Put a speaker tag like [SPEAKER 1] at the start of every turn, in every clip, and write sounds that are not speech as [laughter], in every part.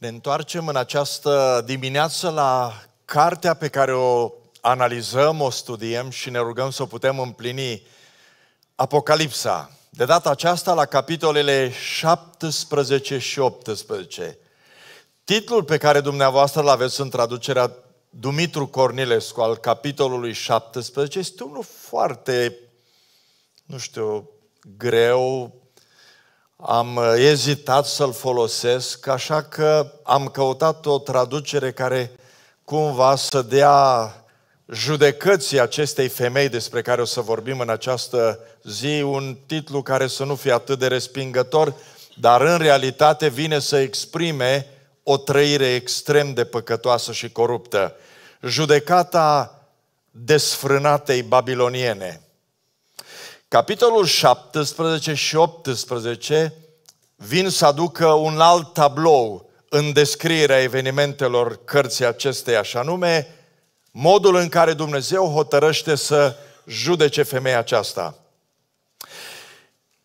[SPEAKER 1] Ne întoarcem în această dimineață la cartea pe care o analizăm, o studiem și ne rugăm să o putem împlini, Apocalipsa. De data aceasta la capitolele 17 și 18. Titlul pe care dumneavoastră îl aveți în traducerea Dumitru Cornilescu al capitolului 17 este unul foarte, nu știu, greu, am uh, ezitat să-l folosesc, așa că am căutat o traducere care cumva să dea judecății acestei femei despre care o să vorbim în această zi, un titlu care să nu fie atât de respingător, dar în realitate vine să exprime o trăire extrem de păcătoasă și coruptă. Judecata desfrânatei babiloniene. Capitolul 17 și 18 vin să aducă un alt tablou în descrierea evenimentelor cărții acestei, așa nume, modul în care Dumnezeu hotărăște să judece femeia aceasta.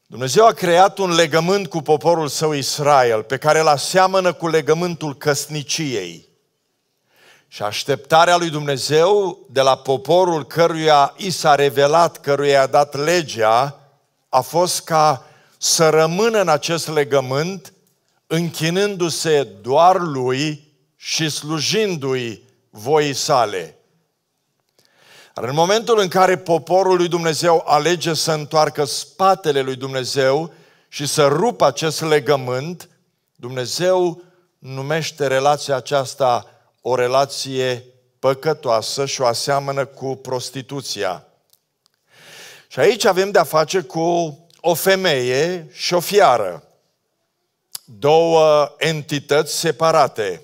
[SPEAKER 1] Dumnezeu a creat un legământ cu poporul său Israel, pe care îl aseamănă cu legământul căsniciei. Și așteptarea lui Dumnezeu de la poporul căruia i s-a revelat, căruia i-a dat legea, a fost ca să rămână în acest legământ, închinându-se doar lui și slujindu-i voii sale. În momentul în care poporul lui Dumnezeu alege să întoarcă spatele lui Dumnezeu și să rupă acest legământ, Dumnezeu numește relația aceasta o relație păcătoasă și o aseamănă cu prostituția. Și aici avem de-a face cu o femeie și o fiară. Două entități separate.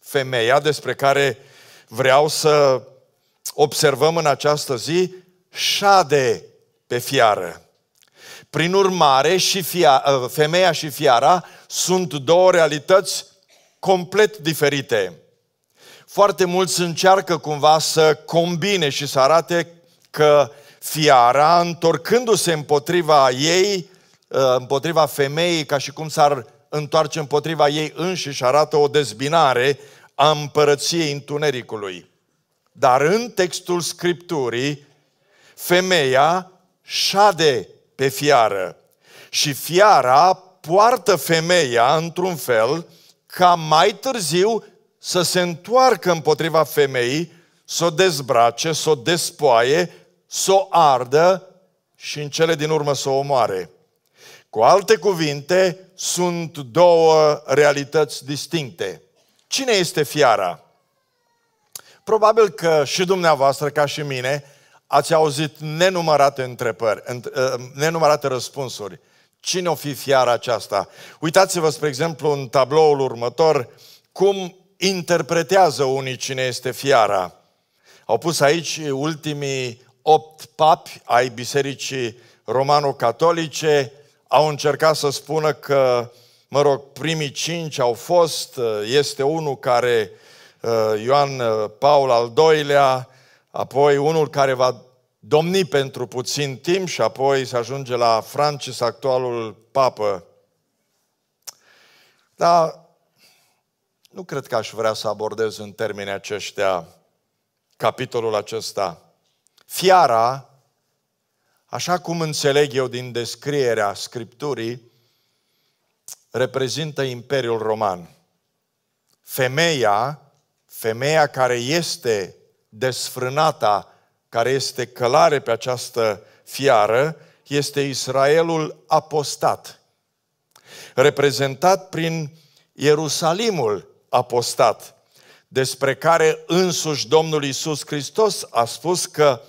[SPEAKER 1] Femeia despre care vreau să observăm în această zi șade pe fiară. Prin urmare, și fia, ă, femeia și fiara sunt două realități complet diferite foarte mulți încearcă cumva să combine și să arate că fiara, întorcându-se împotriva ei, ă, împotriva femeii, ca și cum s-ar întoarce împotriva ei înșiși, arată o dezbinare a împărăției întunericului. Dar în textul Scripturii, femeia șade pe fiară și fiara poartă femeia într-un fel ca mai târziu să se întoarcă împotriva femeii, să o dezbrace, să o despoaie, să o ardă și în cele din urmă să o omoare. Cu alte cuvinte, sunt două realități distincte. Cine este fiara? Probabil că și dumneavoastră, ca și mine, ați auzit nenumărate întrebări, ă, nenumărate răspunsuri. Cine o fi fiara aceasta? Uitați-vă, spre exemplu, în tabloul următor, cum interpretează unii cine este fiara. Au pus aici ultimii opt papi ai bisericii romano-catolice, au încercat să spună că, mă rog, primii cinci au fost, este unul care, uh, Ioan uh, Paul al II-lea, apoi unul care va domni pentru puțin timp și apoi se ajunge la Francis, actualul papă. Dar nu cred că aș vrea să abordez în termeni aceștia capitolul acesta. Fiara, așa cum înțeleg eu din descrierea Scripturii, reprezintă Imperiul Roman. Femeia, femeia care este desfrânata, care este călare pe această fiară, este Israelul apostat, reprezentat prin Ierusalimul, apostat, despre care însuși Domnul Isus Hristos a spus că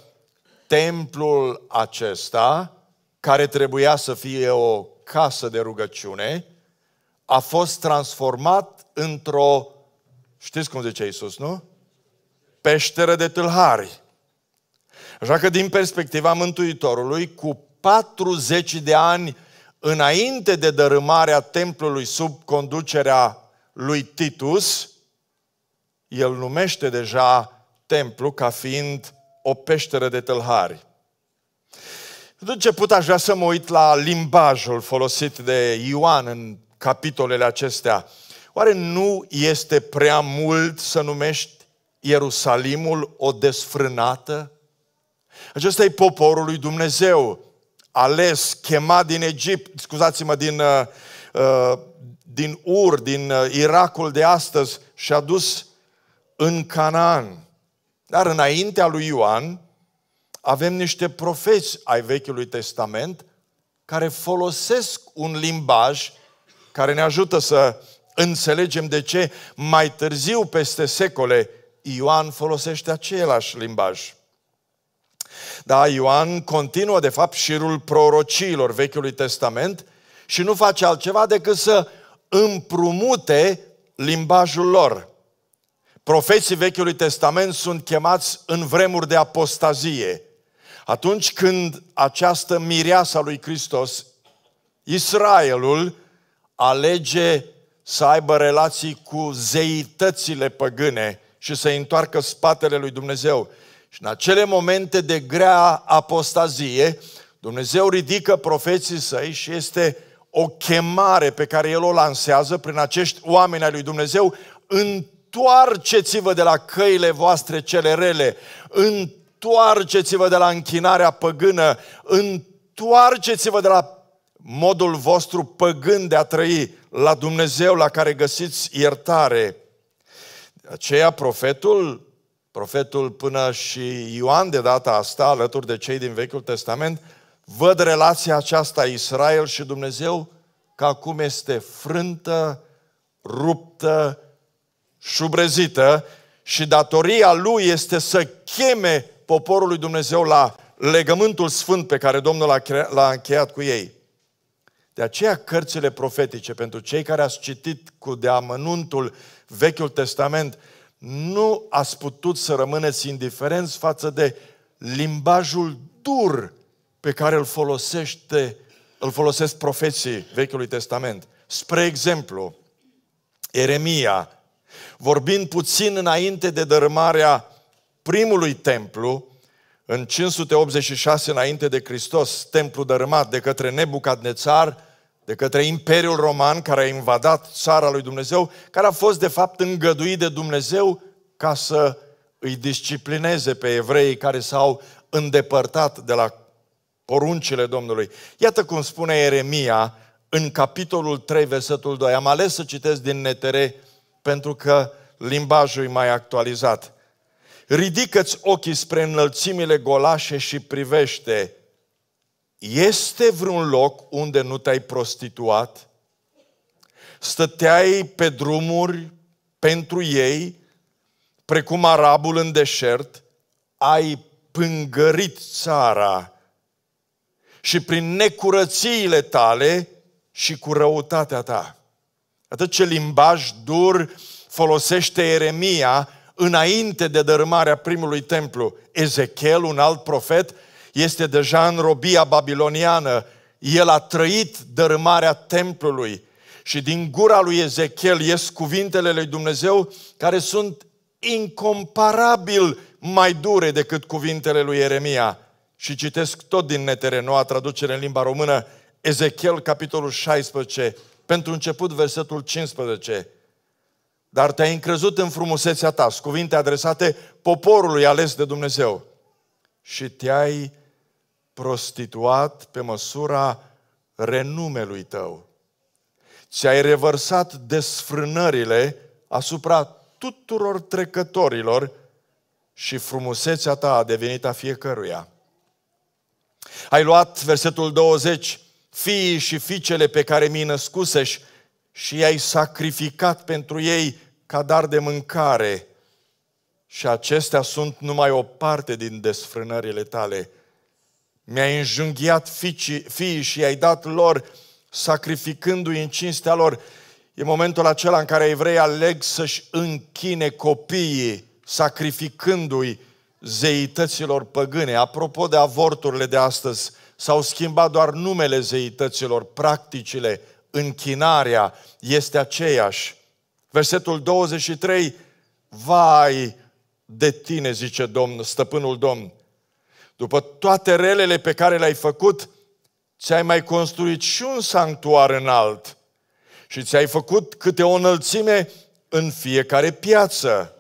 [SPEAKER 1] templul acesta, care trebuia să fie o casă de rugăciune, a fost transformat într-o, știți cum zice Isus, nu? Peșteră de tâlhari. Așa că din perspectiva Mântuitorului, cu 40 de ani înainte de dărâmarea templului sub conducerea lui Titus, el numește deja templu ca fiind o peșteră de tâlhari. De început aș vrea să mă uit la limbajul folosit de Ioan în capitolele acestea. Oare nu este prea mult să numești Ierusalimul o desfrânată? Acesta e poporul lui Dumnezeu, ales, chemat din Egipt, scuzați-mă, din, uh, uh, din Ur, din uh, Iracul de astăzi și a dus în Canaan. Dar înaintea lui Ioan avem niște profeți ai Vechiului Testament care folosesc un limbaj care ne ajută să înțelegem de ce mai târziu, peste secole, Ioan folosește același limbaj. Da, Ioan continuă, de fapt, șirul prorociilor Vechiului Testament și nu face altceva decât să împrumute limbajul lor. Profeții Vechiului Testament sunt chemați în vremuri de apostazie. Atunci când această mireasa lui Hristos, Israelul, alege să aibă relații cu zeitățile păgâne și să întoarcă spatele lui Dumnezeu. Și în acele momente de grea apostazie, Dumnezeu ridică profeții săi și este o chemare pe care El o lansează prin acești oameni ai lui Dumnezeu, întoarceți-vă de la căile voastre cele rele, întoarceți-vă de la închinarea păgână, întoarceți-vă de la modul vostru păgân de a trăi la Dumnezeu la care găsiți iertare. De aceea profetul Profetul până și Ioan de data asta, alături de cei din Vechiul Testament, Văd relația aceasta Israel și Dumnezeu că acum este frântă, ruptă, șubrezită și datoria lui este să cheme poporul lui Dumnezeu la legământul sfânt pe care Domnul l-a, crea, l-a încheiat cu ei. De aceea cărțile profetice, pentru cei care ați citit cu deamănuntul Vechiul Testament, nu ați putut să rămâneți indiferenți față de limbajul dur pe care îl folosește, îl folosesc profeții Vechiului Testament. Spre exemplu, Eremia, vorbind puțin înainte de dărâmarea primului templu, în 586 înainte de Hristos, templu dărâmat de către Nebucadnețar, de către Imperiul Roman care a invadat țara lui Dumnezeu, care a fost de fapt îngăduit de Dumnezeu ca să îi disciplineze pe evrei care s-au îndepărtat de la poruncile Domnului. Iată cum spune Ieremia în capitolul 3, versetul 2. Am ales să citesc din Netere pentru că limbajul e mai actualizat. Ridică-ți ochii spre înălțimile golașe și privește. Este vreun loc unde nu te-ai prostituat? Stăteai pe drumuri pentru ei, precum arabul în deșert? Ai pângărit țara și prin necurățiile tale și cu răutatea ta. Atât ce limbaj dur folosește Eremia înainte de dărâmarea primului templu. Ezechiel, un alt profet, este deja în robia babiloniană. El a trăit dărâmarea templului și din gura lui Ezechiel ies cuvintele lui Dumnezeu care sunt incomparabil mai dure decât cuvintele lui Eremia și citesc tot din Netere, noua traducere în limba română, Ezechiel, capitolul 16, pentru început versetul 15. Dar te-ai încrezut în frumusețea ta, cuvinte adresate poporului ales de Dumnezeu. Și te-ai prostituat pe măsura renumelui tău. Ți-ai revărsat desfrânările asupra tuturor trecătorilor și frumusețea ta a devenit a fiecăruia. Ai luat versetul 20, fiii și fiicele pe care mi-i născusești și i-ai sacrificat pentru ei ca dar de mâncare. Și acestea sunt numai o parte din desfrânările tale. Mi-ai înjunghiat fiii și i-ai dat lor, sacrificându-i în cinstea lor. E momentul acela în care evreii aleg să-și închine copiii, sacrificându-i zeităților păgâne. Apropo de avorturile de astăzi, s-au schimbat doar numele zeităților, practicile, închinarea este aceeași. Versetul 23, vai de tine, zice Domn, stăpânul Domn, după toate relele pe care le-ai făcut, ți-ai mai construit și un sanctuar înalt și ți-ai făcut câte o înălțime în fiecare piață.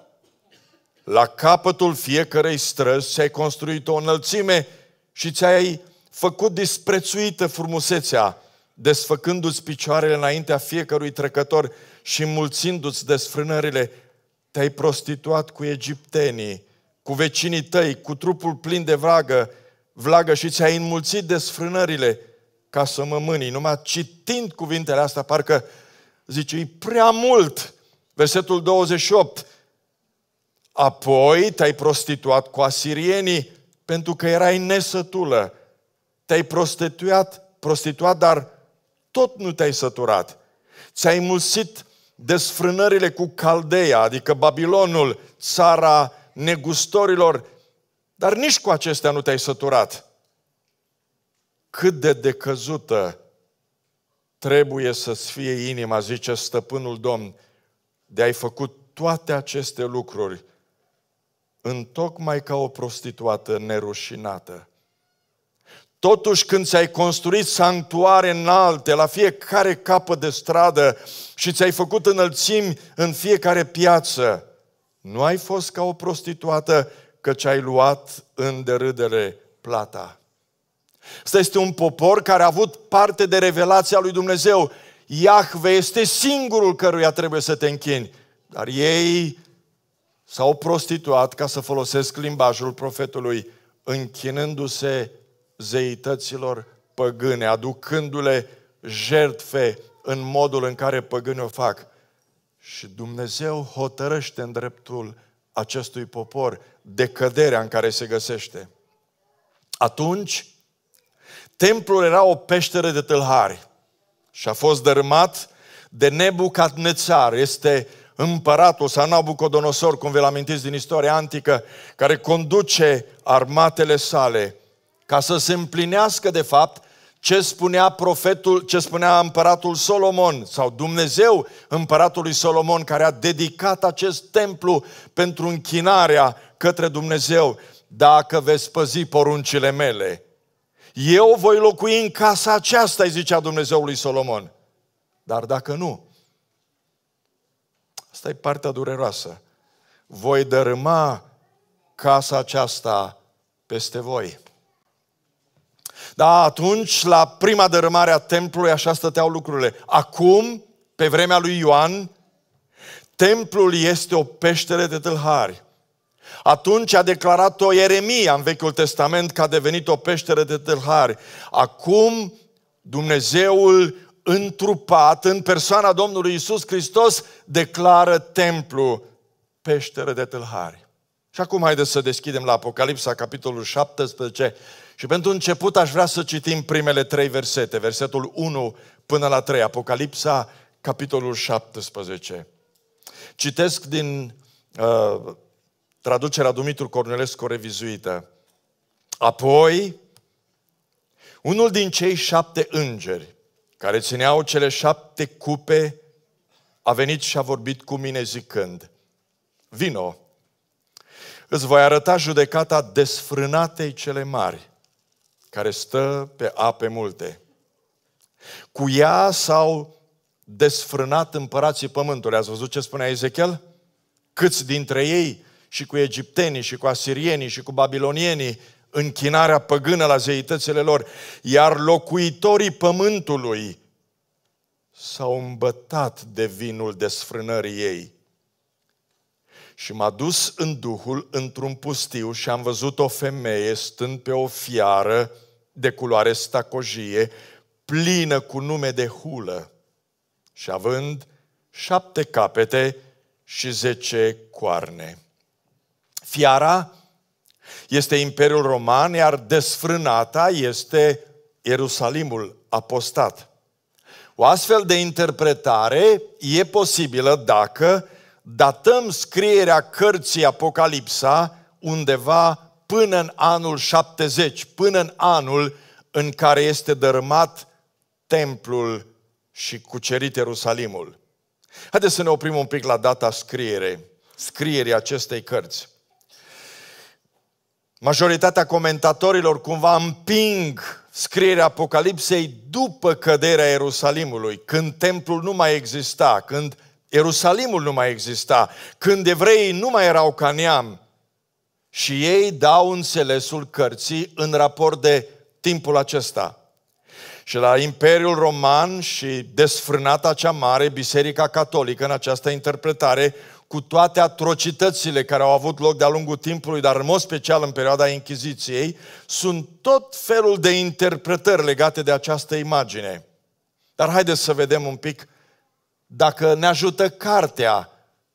[SPEAKER 1] La capătul fiecărei străzi ți-ai construit o înălțime și ți-ai făcut disprețuită frumusețea, desfăcându-ți picioarele înaintea fiecărui trecător și mulțindu-ți desfrânările. Te-ai prostituat cu egiptenii, cu vecinii tăi, cu trupul plin de vragă, vlagă și ți-ai înmulțit desfrânările ca să mă mâni. Numai citind cuvintele astea, parcă zice, e prea mult. Versetul 28, Apoi te-ai prostituat cu asirienii pentru că erai nesătulă. Te-ai prostituat, prostituat, dar tot nu te-ai săturat. Ți-ai mulțit desfrânările cu Caldeia, adică Babilonul, țara negustorilor, dar nici cu acestea nu te-ai săturat. Cât de decăzută trebuie să-ți fie inima, zice stăpânul Domn, de ai făcut toate aceste lucruri în tocmai ca o prostituată nerușinată. Totuși când ți-ai construit sanctuare înalte la fiecare capă de stradă și ți-ai făcut înălțimi în fiecare piață, nu ai fost ca o prostituată căci ai luat în derâdere plata. Asta este un popor care a avut parte de revelația lui Dumnezeu. Iahve este singurul căruia trebuie să te închini. Dar ei s-au prostituat ca să folosesc limbajul profetului, închinându-se zeităților păgâne, aducându-le jertfe în modul în care păgânii o fac. Și Dumnezeu hotărăște în dreptul acestui popor decăderea în care se găsește. Atunci, templul era o peșteră de tâlhari și a fost dărâmat de Nețar. Este împăratul sau Nabucodonosor, cum vă amintiți din istoria antică, care conduce armatele sale ca să se împlinească de fapt ce spunea profetul, ce spunea împăratul Solomon sau Dumnezeu împăratului Solomon care a dedicat acest templu pentru închinarea către Dumnezeu, dacă veți păzi poruncile mele. Eu voi locui în casa aceasta, îi zicea Dumnezeului Solomon. Dar dacă nu, Asta e partea dureroasă. Voi dărâma casa aceasta peste voi. Da, atunci, la prima dărâmare a templului, așa stăteau lucrurile. Acum, pe vremea lui Ioan, templul este o peștere de tâlhari. Atunci a declarat-o Ieremia în Vechiul Testament că a devenit o peștere de tâlhari. Acum Dumnezeul întrupat în persoana Domnului Isus Hristos, declară templu peșteră de tâlhari. Și acum haideți să deschidem la Apocalipsa, capitolul 17. Și pentru început aș vrea să citim primele trei versete, versetul 1 până la 3, Apocalipsa, capitolul 17. Citesc din uh, traducerea Dumitru Cornelescu revizuită. Apoi, unul din cei șapte îngeri care țineau cele șapte cupe, a venit și a vorbit cu mine zicând, Vino, îți voi arăta judecata desfrânatei cele mari, care stă pe ape multe. Cu ea s-au desfrânat împărații pământului. Ați văzut ce spunea Ezechiel? Câți dintre ei și cu egiptenii și cu asirienii și cu babilonienii închinarea păgână la zeitățile lor, iar locuitorii pământului s-au îmbătat de vinul desfrânării ei. Și m-a dus în duhul într-un pustiu și am văzut o femeie stând pe o fiară de culoare stacojie, plină cu nume de hulă și având șapte capete și zece coarne. Fiara este Imperiul Roman, iar desfrânata este Ierusalimul apostat. O astfel de interpretare e posibilă dacă datăm scrierea cărții Apocalipsa undeva până în anul 70, până în anul în care este dărâmat templul și cucerit Ierusalimul. Haideți să ne oprim un pic la data scriere, scrierii acestei cărți. Majoritatea comentatorilor cumva împing scrierea Apocalipsei după căderea Ierusalimului, când templul nu mai exista, când Ierusalimul nu mai exista, când evreii nu mai erau ca neam. Și ei dau înțelesul cărții în raport de timpul acesta. Și la Imperiul Roman și desfrânata cea mare, Biserica Catolică, în această interpretare, cu toate atrocitățile care au avut loc de-a lungul timpului, dar în mod special în perioada Inchiziției, sunt tot felul de interpretări legate de această imagine. Dar haideți să vedem un pic dacă ne ajută cartea,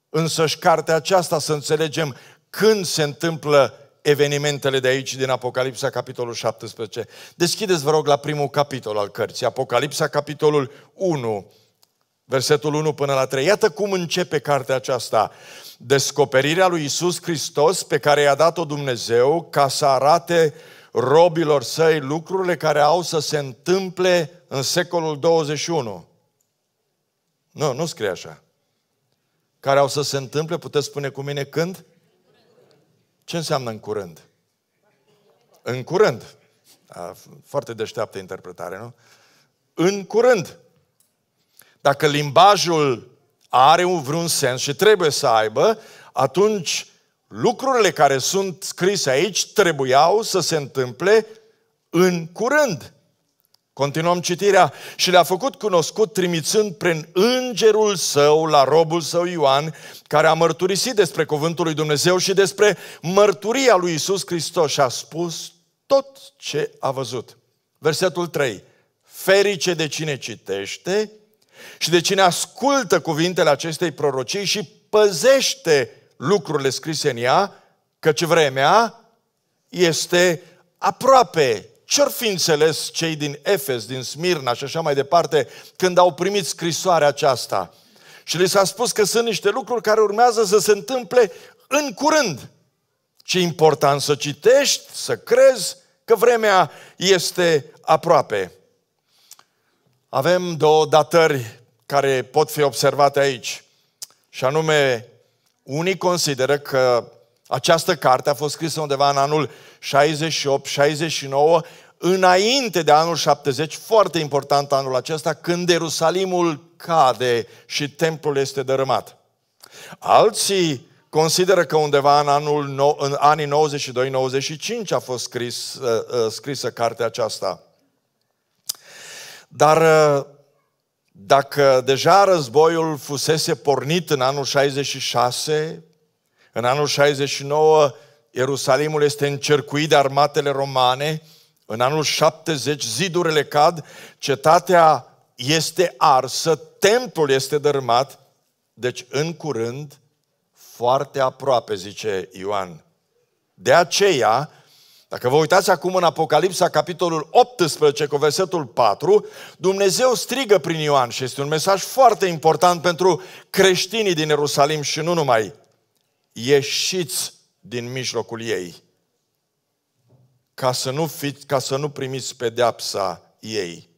[SPEAKER 1] însăși cartea aceasta, să înțelegem când se întâmplă evenimentele de aici din Apocalipsa, capitolul 17. Deschideți, vă rog, la primul capitol al cărții, Apocalipsa, capitolul 1, versetul 1 până la 3. Iată cum începe cartea aceasta. Descoperirea lui Isus Hristos pe care i-a dat-o Dumnezeu ca să arate robilor săi lucrurile care au să se întâmple în secolul 21. Nu, nu scrie așa. Care au să se întâmple, puteți spune cu mine când? Ce înseamnă în curând? În curând. Foarte deșteaptă interpretare, nu? În curând. Dacă limbajul are un vreun sens și trebuie să aibă, atunci lucrurile care sunt scrise aici trebuiau să se întâmple în curând. Continuăm citirea. Și le-a făcut cunoscut trimițând prin îngerul său la robul său Ioan, care a mărturisit despre cuvântul lui Dumnezeu și despre mărturia lui Isus Hristos și a spus tot ce a văzut. Versetul 3. Ferice de cine citește și de cine ascultă cuvintele acestei prorocii și păzește lucrurile scrise în ea, căci vremea este aproape. Ce-or fi înțeles cei din Efes, din Smirna și așa mai departe, când au primit scrisoarea aceasta? Și li s-a spus că sunt niște lucruri care urmează să se întâmple în curând. Ce important să citești, să crezi că vremea este aproape. Avem două datări care pot fi observate aici. Și anume, unii consideră că această carte a fost scrisă undeva în anul 68-69, înainte de anul 70, foarte important anul acesta, când Ierusalimul cade și templul este dărâmat. Alții consideră că undeva în, anul, în anii 92-95 a fost scris, uh, uh, scrisă cartea aceasta. Dar uh, dacă deja războiul fusese pornit în anul 66, în anul 69 Ierusalimul este încercuit de armatele romane, în anul 70 zidurile cad, cetatea este arsă, templul este dărâmat, deci în curând, foarte aproape, zice Ioan. De aceea, dacă vă uitați acum în Apocalipsa, capitolul 18, cu versetul 4, Dumnezeu strigă prin Ioan și este un mesaj foarte important pentru creștinii din Ierusalim și nu numai. Ieșiți din mijlocul ei ca să nu, fiți, ca să nu primiți pedeapsa ei.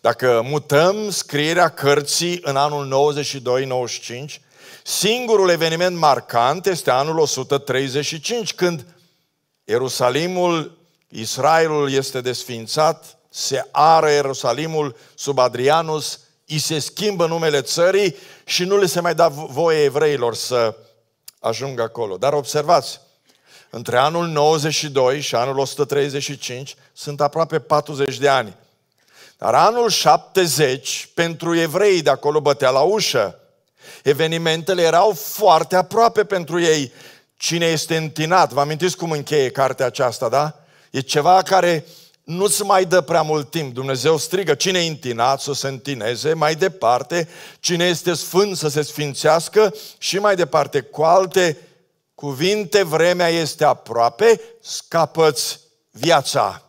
[SPEAKER 1] Dacă mutăm scrierea cărții în anul 92-95, singurul eveniment marcant este anul 135, când Ierusalimul, Israelul este desfințat, se are Ierusalimul sub Adrianus, îi se schimbă numele țării și nu le se mai da voie evreilor să ajungă acolo. Dar observați, între anul 92 și anul 135 sunt aproape 40 de ani. Dar anul 70, pentru evrei de acolo bătea la ușă. Evenimentele erau foarte aproape pentru ei. Cine este întinat? Vă amintiți cum încheie cartea aceasta, da? E ceva care nu-ți mai dă prea mult timp. Dumnezeu strigă, cine e întinat să se întineze, mai departe, cine este sfânt să se sfințească și mai departe. Cu alte cuvinte, vremea este aproape, scapăți viața.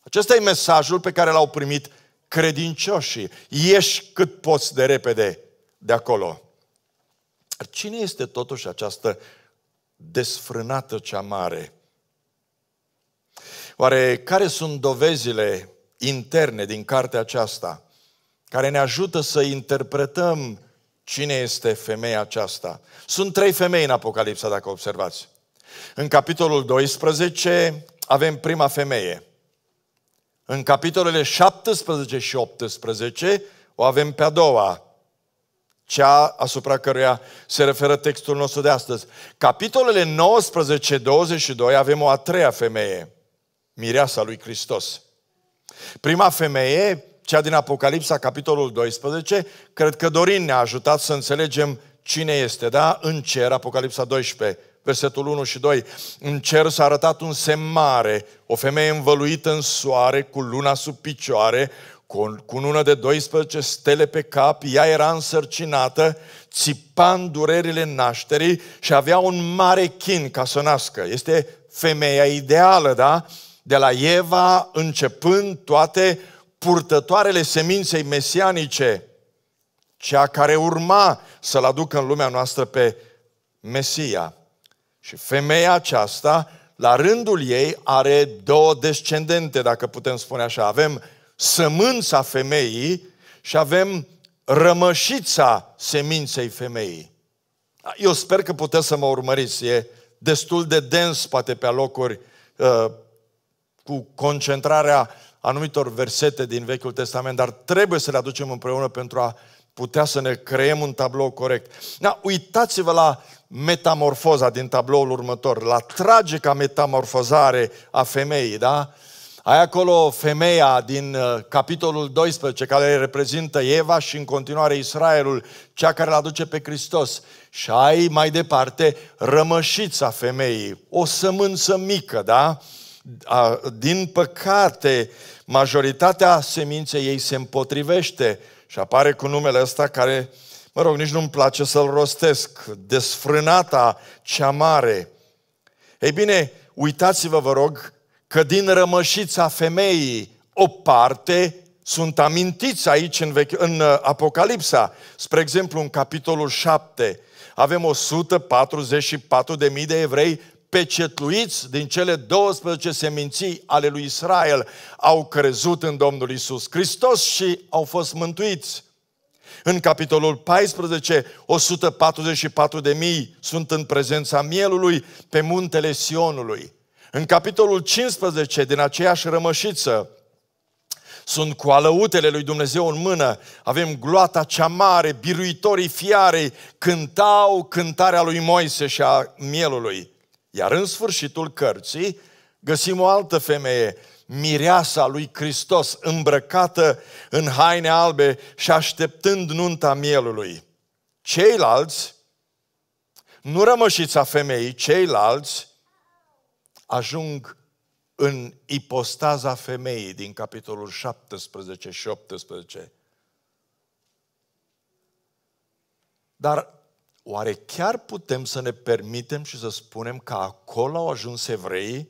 [SPEAKER 1] Acesta e mesajul pe care l-au primit credincioșii. Ieși cât poți de repede de acolo. Cine este totuși această desfrânată cea mare. Oare care sunt dovezile interne din cartea aceasta care ne ajută să interpretăm cine este femeia aceasta? Sunt trei femei în Apocalipsa, dacă observați. În capitolul 12 avem prima femeie. În capitolele 17 și 18 o avem pe a doua cea asupra căruia se referă textul nostru de astăzi. Capitolele 19-22 avem o a treia femeie, mireasa lui Hristos. Prima femeie, cea din Apocalipsa, capitolul 12, cred că Dorin ne-a ajutat să înțelegem cine este, da? În cer, Apocalipsa 12, versetul 1 și 2. În cer s-a arătat un semn mare, o femeie învăluită în soare, cu luna sub picioare, cu una de 12 stele pe cap, ea era însărcinată, țipa în durerile nașterii și avea un mare chin ca să nască. Este femeia ideală, da? De la Eva, începând toate purtătoarele seminței mesianice, cea care urma să-L aducă în lumea noastră pe Mesia. Și femeia aceasta, la rândul ei, are două descendente, dacă putem spune așa. Avem sămânța femeii și avem rămășița seminței femeii. Eu sper că puteți să mă urmăriți, e destul de dens poate pe locuri uh, cu concentrarea anumitor versete din Vechiul Testament, dar trebuie să le aducem împreună pentru a putea să ne creăm un tablou corect. Da, uitați-vă la metamorfoza din tabloul următor, la tragica metamorfozare a femeii, da? Uh, ai acolo femeia din uh, capitolul 12 care reprezintă Eva și în continuare Israelul, cea care îl aduce pe Hristos. Și ai mai departe rămășița femeii, o sămânță mică, da? Din păcate, majoritatea seminței ei se împotrivește și apare cu numele ăsta care, mă rog, nici nu-mi place să-l rostesc, desfrânata cea mare. Ei bine, uitați-vă, vă rog, că din rămășița femeii o parte sunt amintiți aici în, vechi, în uh, Apocalipsa. Spre exemplu, în capitolul 7 avem 144.000 de evrei pecetluiți din cele 12 seminții ale lui Israel. Au crezut în Domnul Isus Hristos și au fost mântuiți. În capitolul 14, 144.000 sunt în prezența mielului pe muntele Sionului. În capitolul 15 din aceeași rămășiță, sunt cu alăutele lui Dumnezeu în mână, avem gloata cea mare, biruitorii fiarei, cântau cântarea lui Moise și a mielului. Iar în sfârșitul cărții găsim o altă femeie, mireasa lui Hristos, îmbrăcată în haine albe și așteptând nunta mielului. Ceilalți, nu rămășița femeii, ceilalți ajung în ipostaza femeii din capitolul 17 și 18. Dar oare chiar putem să ne permitem și să spunem că acolo au ajuns evreii?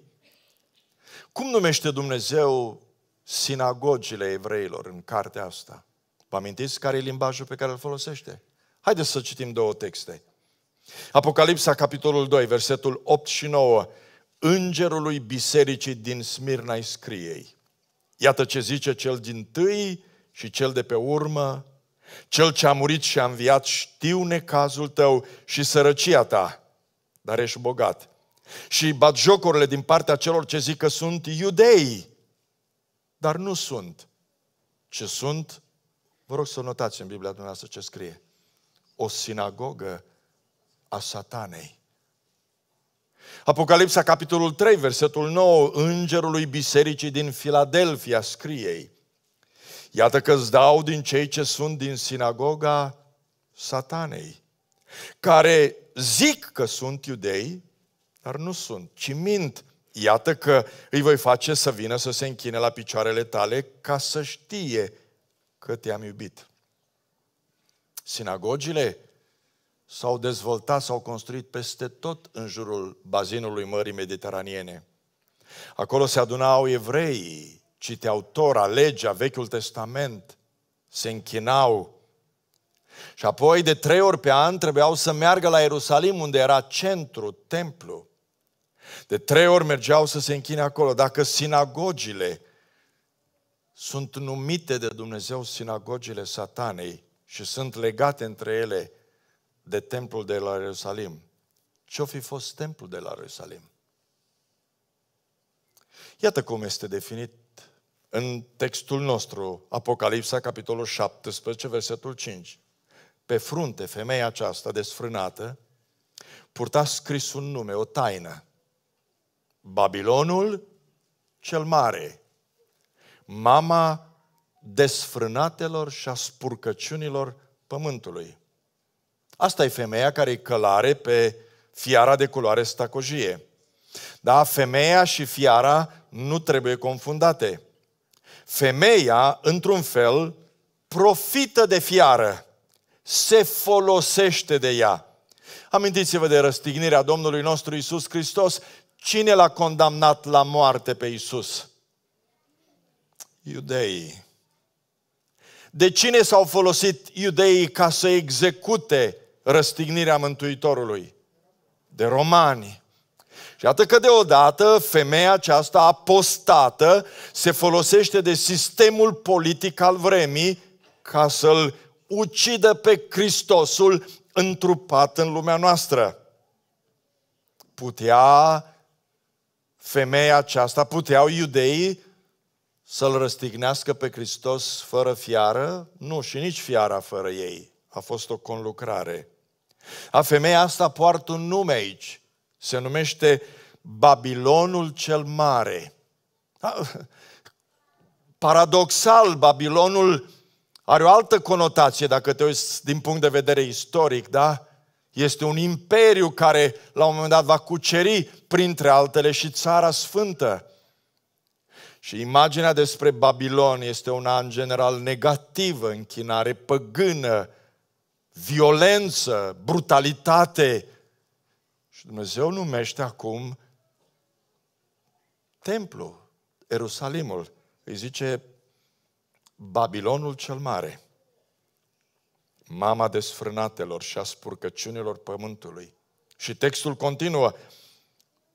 [SPEAKER 1] Cum numește Dumnezeu sinagogile evreilor în cartea asta? Vă amintiți care e limbajul pe care îl folosește? Haideți să citim două texte. Apocalipsa, capitolul 2, versetul 8 și 9 îngerului bisericii din Smirna scriei. Iată ce zice cel din tâi și cel de pe urmă, cel ce a murit și a înviat știu necazul tău și sărăcia ta, dar ești bogat. Și jocurile din partea celor ce zic că sunt iudei, dar nu sunt, ce sunt, vă rog să notați în Biblia dumneavoastră ce scrie, o sinagogă a satanei. Apocalipsa, capitolul 3, versetul 9, îngerului bisericii din Filadelfia scrie Iată că îți dau din cei ce sunt din sinagoga satanei, care zic că sunt iudei, dar nu sunt, ci mint. Iată că îi voi face să vină să se închine la picioarele tale ca să știe că te-am iubit. Sinagogile s-au dezvoltat, s-au construit peste tot în jurul bazinului Mării Mediteraniene. Acolo se adunau evreii, citeau Tora, legea, Vechiul Testament, se închinau. Și apoi, de trei ori pe an, trebuiau să meargă la Ierusalim, unde era centru, templu. De trei ori mergeau să se închine acolo. Dacă sinagogile sunt numite de Dumnezeu sinagogile satanei și sunt legate între ele de templul de la Ierusalim. Ce-o fi fost templul de la Ierusalim? Iată cum este definit în textul nostru, Apocalipsa, capitolul 17, versetul 5. Pe frunte, femeia aceasta desfrânată purta scris un nume, o taină. Babilonul cel mare, mama desfrânatelor și a spurcăciunilor pământului. Asta e femeia care e călare pe fiara de culoare stacojie. Da? Femeia și fiara nu trebuie confundate. Femeia, într-un fel, profită de fiară, se folosește de ea. Amintiți-vă de răstignirea Domnului nostru Isus Hristos. Cine l-a condamnat la moarte pe Isus? Iudeii. De cine s-au folosit iudeii ca să execute răstignirea Mântuitorului de romani. Și atât că deodată femeia aceasta apostată se folosește de sistemul politic al vremii ca să-l ucidă pe Hristosul întrupat în lumea noastră. Putea femeia aceasta, puteau iudeii să-l răstignească pe Hristos fără fiară? Nu, și nici fiara fără ei. A fost o conlucrare. A femeia asta poartă un nume aici. Se numește Babilonul cel Mare. Paradoxal, Babilonul are o altă conotație, dacă te uiți din punct de vedere istoric, da? Este un imperiu care la un moment dat va cuceri, printre altele, și Țara Sfântă. Și imaginea despre Babilon este una în general negativă, închinare păgână, violență, brutalitate. Și Dumnezeu numește acum templu, Ierusalimul. Îi zice Babilonul cel mare, mama desfrânatelor și a spurcăciunilor pământului. Și textul continuă.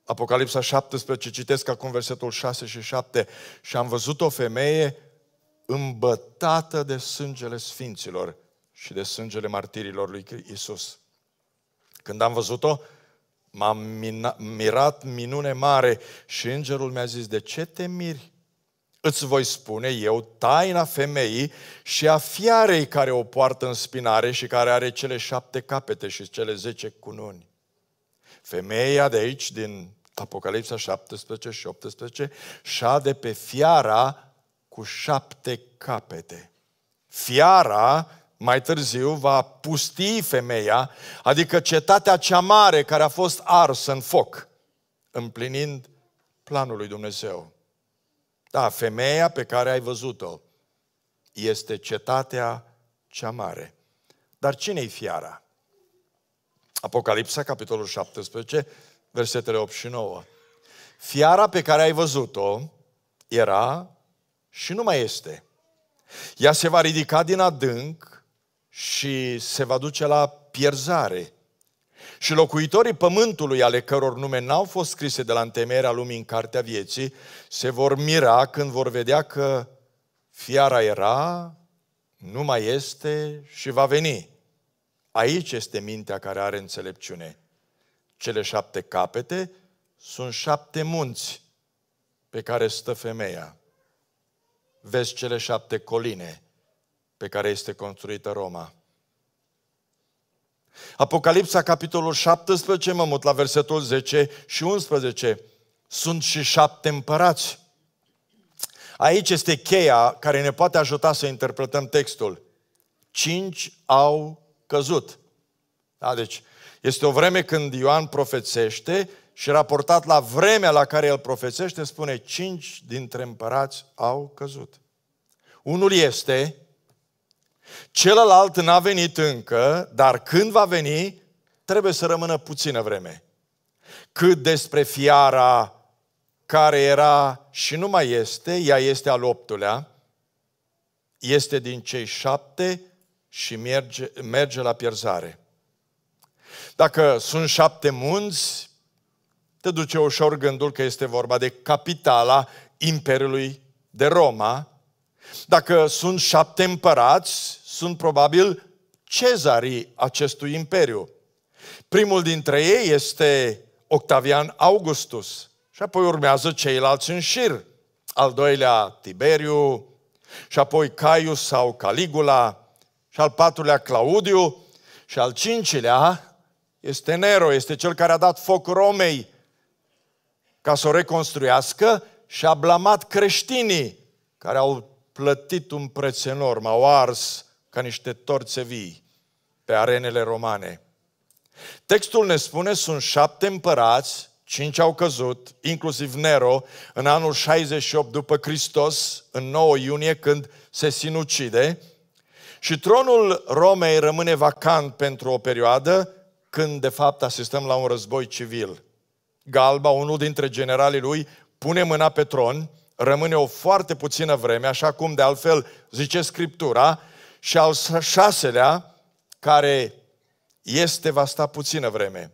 [SPEAKER 1] Apocalipsa 17, citesc acum versetul 6 și 7. Și am văzut o femeie îmbătată de sângele sfinților și de sângele martirilor lui Isus. Când am văzut-o, m-am mirat minune mare și îngerul mi-a zis, de ce te miri? Îți voi spune eu taina femeii și a fiarei care o poartă în spinare și care are cele șapte capete și cele zece cununi. Femeia de aici, din Apocalipsa 17 și 18, șade pe fiara cu șapte capete. Fiara mai târziu, va pusti femeia, adică cetatea cea mare care a fost arsă în foc, împlinind planul lui Dumnezeu. Da, femeia pe care ai văzut-o este cetatea cea mare. Dar cine-i fiara? Apocalipsa, capitolul 17, versetele 8 și 9. Fiara pe care ai văzut-o era și nu mai este. Ea se va ridica din adânc și se va duce la pierzare. Și locuitorii pământului, ale căror nume n-au fost scrise de la întemeierea lumii în cartea vieții, se vor mira când vor vedea că fiara era, nu mai este și va veni. Aici este mintea care are înțelepciune. Cele șapte capete sunt șapte munți pe care stă femeia. Vezi cele șapte coline – pe care este construită Roma. Apocalipsa, capitolul 17, mă mut la versetul 10 și 11. Sunt și șapte împărați. Aici este cheia care ne poate ajuta să interpretăm textul. Cinci au căzut. Da, deci este o vreme când Ioan profețește și raportat la vremea la care el profețește, spune cinci dintre împărați au căzut. Unul este Celălalt n-a venit încă, dar când va veni, trebuie să rămână puțină vreme. Cât despre fiara care era și nu mai este, ea este al optulea, este din cei șapte și merge, merge la pierzare. Dacă sunt șapte munți, te duce ușor gândul că este vorba de capitala Imperiului de Roma. Dacă sunt șapte împărați, sunt probabil cezarii acestui imperiu. Primul dintre ei este Octavian Augustus și apoi urmează ceilalți în șir. Al doilea Tiberiu și apoi Caius sau Caligula și al patrulea Claudiu și al cincilea este Nero, este cel care a dat foc Romei ca să o reconstruiască și a blamat creștinii care au plătit un preț enorm, au ars ca niște torțe vii pe arenele romane. Textul ne spune, sunt șapte împărați, cinci au căzut, inclusiv Nero, în anul 68 după Hristos, în 9 iunie, când se sinucide, și tronul Romei rămâne vacant pentru o perioadă, când de fapt asistăm la un război civil. Galba, unul dintre generalii lui, pune mâna pe tron, rămâne o foarte puțină vreme, așa cum de altfel zice Scriptura, și al șaselea, care este, va sta puțină vreme.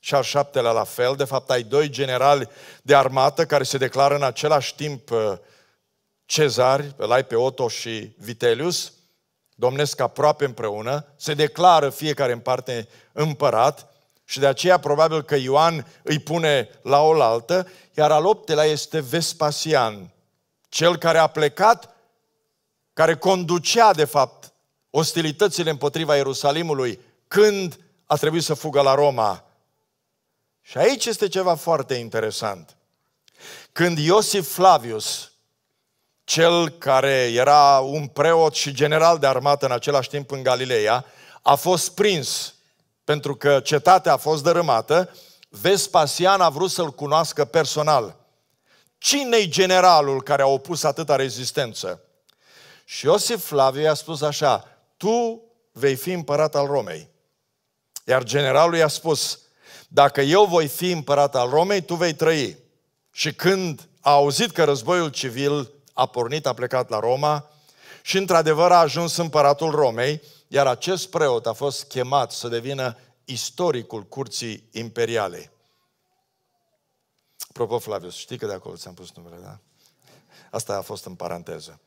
[SPEAKER 1] Și al șaptelea la fel, de fapt ai doi generali de armată care se declară în același timp uh, cezari, îl ai pe Otto și Vitelius, domnesc aproape împreună, se declară fiecare în parte împărat și de aceea probabil că Ioan îi pune la oaltă, iar al optelea este Vespasian, cel care a plecat, care conducea de fapt ostilitățile împotriva Ierusalimului când a trebuit să fugă la Roma. Și aici este ceva foarte interesant. Când Iosif Flavius, cel care era un preot și general de armată în același timp în Galileea, a fost prins pentru că cetatea a fost dărâmată, Vespasian a vrut să-l cunoască personal. Cine-i generalul care a opus atâta rezistență? Și Iosif Flaviu i-a spus așa, tu vei fi împărat al Romei. Iar generalul i-a spus, dacă eu voi fi împărat al Romei, tu vei trăi. Și când a auzit că războiul civil a pornit, a plecat la Roma și într-adevăr a ajuns împăratul Romei, iar acest preot a fost chemat să devină istoricul curții imperiale. Apropo, Flavius, știi că de acolo ți-am pus numele, da? Asta a fost în paranteză.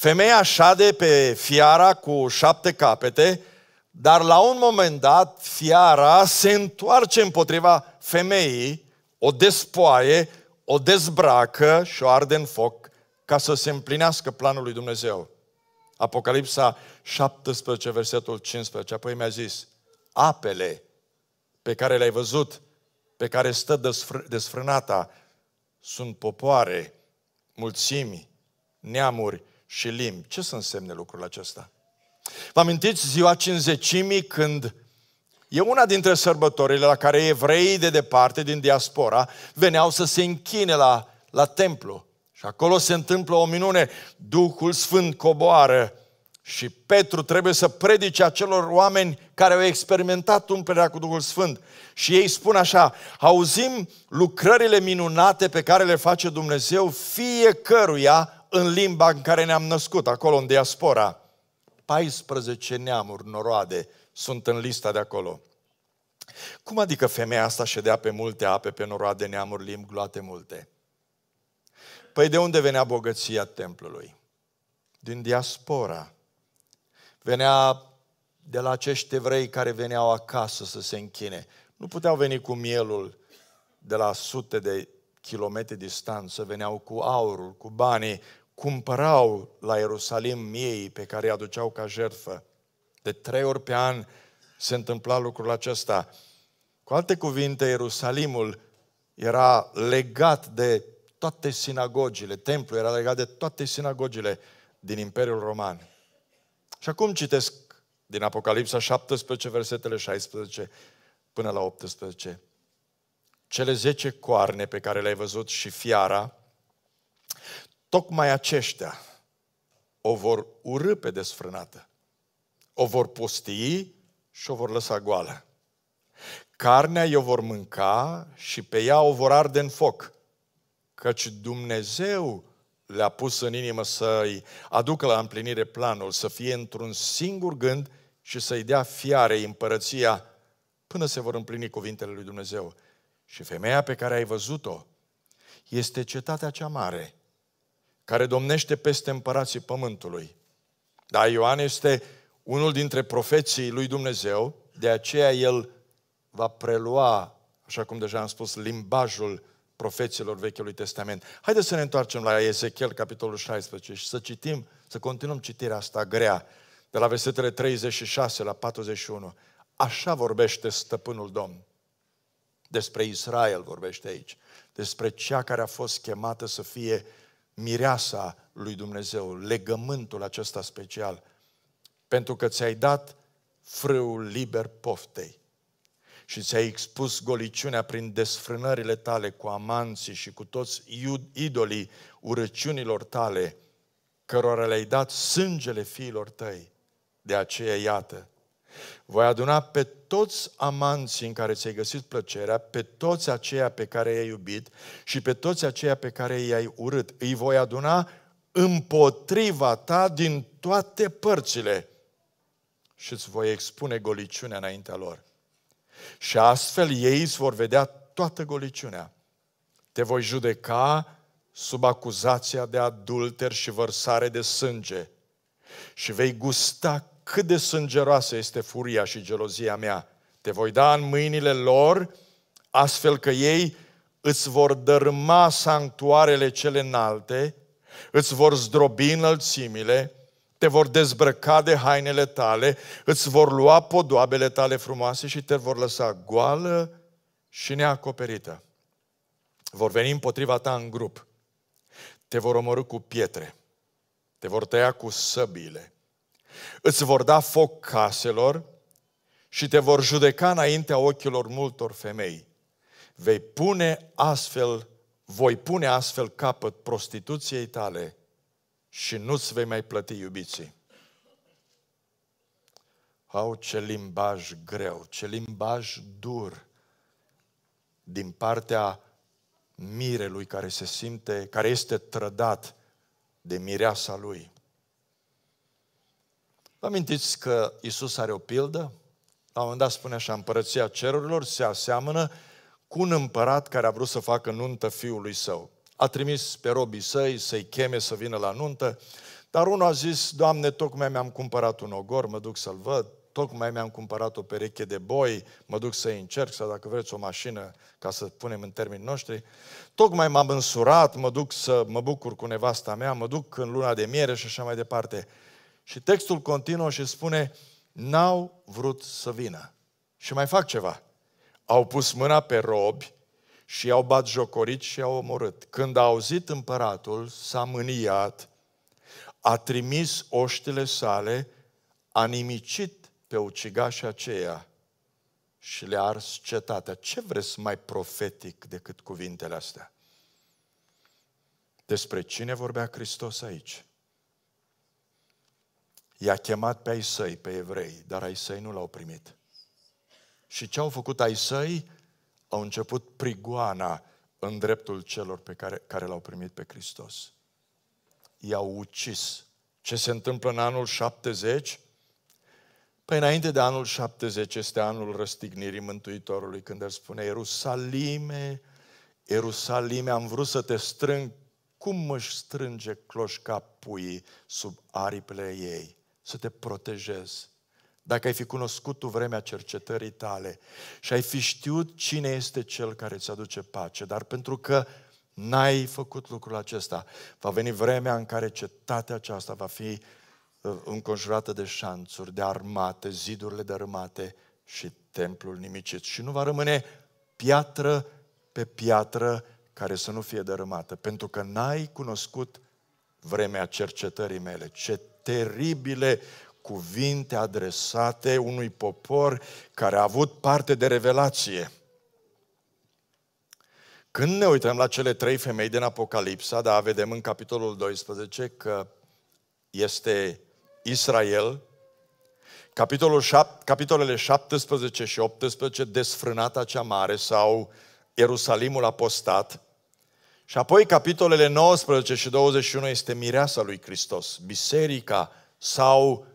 [SPEAKER 1] Femeia șade pe fiara cu șapte capete, dar la un moment dat fiara se întoarce împotriva femeii, o despoaie, o dezbracă și o arde în foc ca să se împlinească planul lui Dumnezeu. Apocalipsa 17, versetul 15. Apoi mi-a zis, apele pe care le-ai văzut, pe care stă desfr- desfrânata, sunt popoare, mulțimi, neamuri și limbi. Ce să însemne lucrul acesta? Vă amintiți ziua cinzecimii când E una dintre sărbătorile la care evreii de departe, din diaspora, veneau să se închine la, la templu. Și acolo se întâmplă o minune. Duhul Sfânt coboară și Petru trebuie să predice acelor oameni care au experimentat umplerea cu Duhul Sfânt. Și ei spun așa, auzim lucrările minunate pe care le face Dumnezeu fiecăruia în limba în care ne-am născut, acolo în diaspora. 14 neamuri noroade sunt în lista de acolo. Cum adică femeia asta ședea pe multe ape, pe noroade neamuri, limbi gloate multe? Păi de unde venea bogăția templului? Din diaspora. Venea de la acești evrei care veneau acasă să se închine. Nu puteau veni cu mielul de la sute de kilometri distanță, veneau cu aurul, cu banii, cumpărau la Ierusalim miei pe care îi aduceau ca jertfă. De trei ori pe an se întâmpla lucrul acesta. Cu alte cuvinte, Ierusalimul era legat de toate sinagogile, templul era legat de toate sinagogile din Imperiul Roman. Și acum citesc din Apocalipsa 17, versetele 16 până la 18. Cele zece coarne pe care le-ai văzut și fiara, tocmai aceștia o vor urâ pe desfrânată, o vor postii și o vor lăsa goală. Carnea eu vor mânca și pe ea o vor arde în foc, căci Dumnezeu le-a pus în inimă să-i aducă la împlinire planul, să fie într-un singur gând și să-i dea fiare împărăția până se vor împlini cuvintele lui Dumnezeu. Și femeia pe care ai văzut-o este cetatea cea mare – care domnește peste împărații pământului. Dar Ioan este unul dintre profeții lui Dumnezeu, de aceea el va prelua, așa cum deja am spus, limbajul profeților Vechiului Testament. Haideți să ne întoarcem la Ezechiel, capitolul 16, și să citim, să continuăm citirea asta grea, de la versetele 36 la 41. Așa vorbește stăpânul Domn. Despre Israel vorbește aici, despre cea care a fost chemată să fie mireasa lui Dumnezeu, legământul acesta special, pentru că ți-ai dat frâul liber poftei și ți-ai expus goliciunea prin desfrânările tale cu amanții și cu toți idolii urăciunilor tale, cărora le-ai dat sângele fiilor tăi. De aceea, iată, voi aduna pe toți amanții în care ți-ai găsit plăcerea, pe toți aceia pe care i-ai iubit și pe toți aceia pe care i-ai urât. Îi voi aduna împotriva ta din toate părțile și îți voi expune goliciunea înaintea lor. Și astfel ei îți vor vedea toată goliciunea. Te voi judeca sub acuzația de adulter și vărsare de sânge și vei gusta cât de sângeroasă este furia și gelozia mea. Te voi da în mâinile lor, astfel că ei îți vor dărâma sanctuarele cele înalte, îți vor zdrobi înălțimile, te vor dezbrăca de hainele tale, îți vor lua podoabele tale frumoase și te vor lăsa goală și neacoperită. Vor veni împotriva ta în grup, te vor omorâ cu pietre, te vor tăia cu săbile, Îți vor da foc caselor și te vor judeca înaintea ochilor multor femei. Vei pune astfel, voi pune astfel capăt prostituției tale și nu-ți vei mai plăti iubiții. Au ce limbaj greu, ce limbaj dur din partea mirelui care se simte, care este trădat de mireasa lui. Vă amintiți că Isus are o pildă? La un moment dat spune așa, împărăția cerurilor se aseamănă cu un împărat care a vrut să facă nuntă fiului său. A trimis pe robii săi să-i cheme să vină la nuntă, dar unul a zis, Doamne, tocmai mi-am cumpărat un ogor, mă duc să-l văd, tocmai mi-am cumpărat o pereche de boi, mă duc să-i încerc, sau dacă vreți o mașină, ca să punem în termeni noștri, tocmai m-am însurat, mă duc să mă bucur cu nevasta mea, mă duc în luna de miere și așa mai departe. Și textul continuă și spune, n-au vrut să vină. Și mai fac ceva. Au pus mâna pe robi și i-au bat jocorit și i-au omorât. Când a auzit împăratul, s-a mâniat, a trimis oștile sale, a nimicit pe ucigașa aceea și le-a ars cetatea. Ce vreți mai profetic decât cuvintele astea? Despre cine vorbea Hristos aici? I-a chemat pe ai săi, pe evrei, dar ai săi nu l-au primit. Și ce au făcut ai săi? Au început prigoana în dreptul celor pe care, care l-au primit pe Hristos. I-au ucis. Ce se întâmplă în anul 70? Păi înainte de anul 70 este anul răstignirii Mântuitorului, când el spune, Ierusalime, Ierusalime, am vrut să te strâng, cum mă strânge cloșca puii sub aripile ei? să te protejezi. Dacă ai fi cunoscut tu vremea cercetării tale și ai fi știut cine este cel care îți aduce pace, dar pentru că n-ai făcut lucrul acesta, va veni vremea în care cetatea aceasta va fi uh, înconjurată de șanțuri, de armate, zidurile dărâmate și templul nimicit. Și nu va rămâne piatră pe piatră care să nu fie dărâmată, pentru că n-ai cunoscut vremea cercetării mele, ce teribile cuvinte adresate unui popor care a avut parte de revelație. Când ne uităm la cele trei femei din Apocalipsa, da, vedem în capitolul 12 că este Israel, capitolul 7, capitolele 17 și 18, desfrânata cea mare sau Ierusalimul apostat, și apoi capitolele 19 și 21 este mireasa lui Hristos, biserica sau